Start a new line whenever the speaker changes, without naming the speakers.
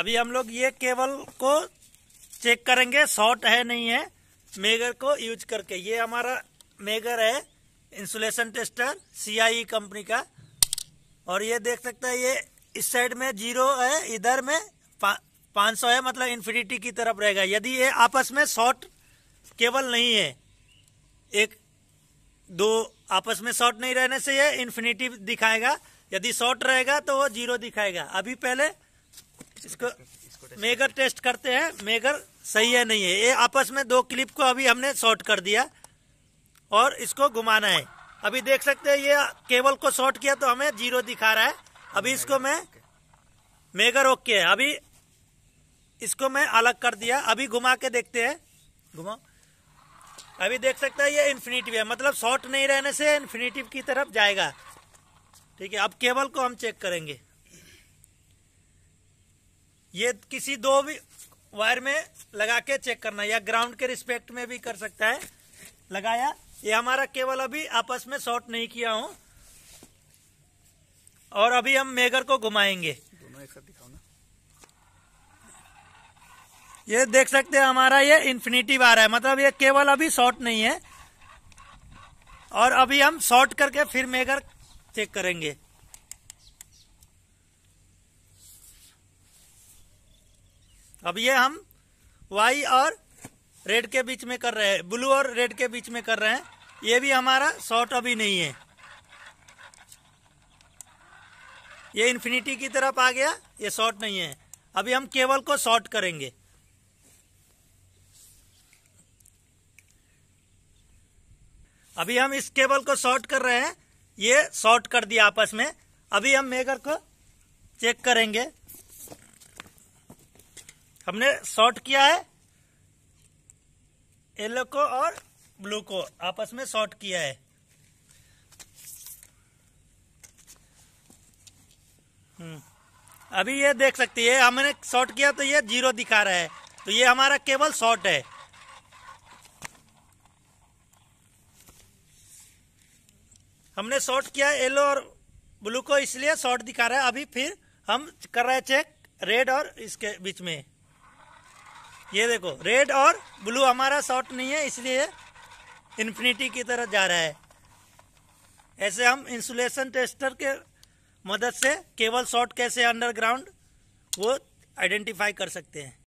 अभी हम लोग ये केबल को चेक करेंगे शॉर्ट है नहीं है मेगर को यूज करके ये हमारा मेगर है insulation tester CI e company का और ये देख सकते हैं ये इस साइड में जीरो है इधर में पाँच सौ है मतलब इन्फिनिटी की तरफ रहेगा यदि ये आपस में शॉर्ट केबल नहीं है एक दो आपस में शॉर्ट नहीं रहने से ये इन्फिनिटी दिखाएगा यदि शॉर्ट रहेगा तो वो जीरो दिखाएगा अभी पहले इसको मेगर टेस्ट करते हैं मेगर सही है नहीं है ये आपस में दो क्लिप को अभी हमने शॉर्ट कर दिया और इसको घुमाना है अभी देख सकते हैं ये केबल को शॉर्ट किया तो हमें जीरो दिखा रहा है अभी इसको मैं मेगर ओके है अभी इसको मैं अलग कर दिया अभी घुमा के देखते हैं घुमा अभी देख सकते हैं ये इन्फिनिटिव है मतलब शॉर्ट नहीं रहने से इन्फिनिटिव की तरफ जाएगा ठीक है अब केबल को हम चेक करेंगे ये किसी दो भी वायर में लगा के चेक करना या ग्राउंड के रिस्पेक्ट में भी कर सकता है लगाया ये हमारा केवल अभी आपस में शॉर्ट नहीं किया हूँ और अभी हम मेगर को घुमाएंगे दोनों एक साथ दिखाओ ना ये देख सकते हैं हमारा ये इन्फिनिटी वायर है मतलब ये केवल अभी शॉर्ट नहीं है और अभी हम शॉर्ट करके फिर मेगर चेक करेंगे अब ये हम वाई और रेड के बीच में कर रहे हैं ब्लू और रेड के बीच में कर रहे हैं ये भी हमारा शॉर्ट अभी नहीं है ये इन्फिनिटी की तरफ आ गया ये शॉर्ट नहीं है अभी हम केवल को शॉर्ट करेंगे अभी हम इस केबल को शॉर्ट कर रहे हैं ये शॉर्ट कर दिया आपस में अभी हम मेकर को चेक करेंगे हमने शॉर्ट किया है येलो को और ब्लू को आपस में शॉर्ट किया है हम्म। अभी ये देख सकती है हमने शॉर्ट किया तो ये जीरो दिखा रहा है तो ये हमारा केबल शॉर्ट है हमने शॉर्ट किया येलो और ब्लू को इसलिए शॉर्ट दिखा रहा है अभी फिर हम कर रहे हैं चेक रेड और इसके बीच में ये देखो रेड और ब्लू हमारा शॉर्ट नहीं है इसलिए इन्फिनिटी की तरफ जा रहा है ऐसे हम इंसुलेशन टेस्टर के मदद से केवल शॉर्ट कैसे अंडरग्राउंड वो आइडेंटिफाई कर सकते हैं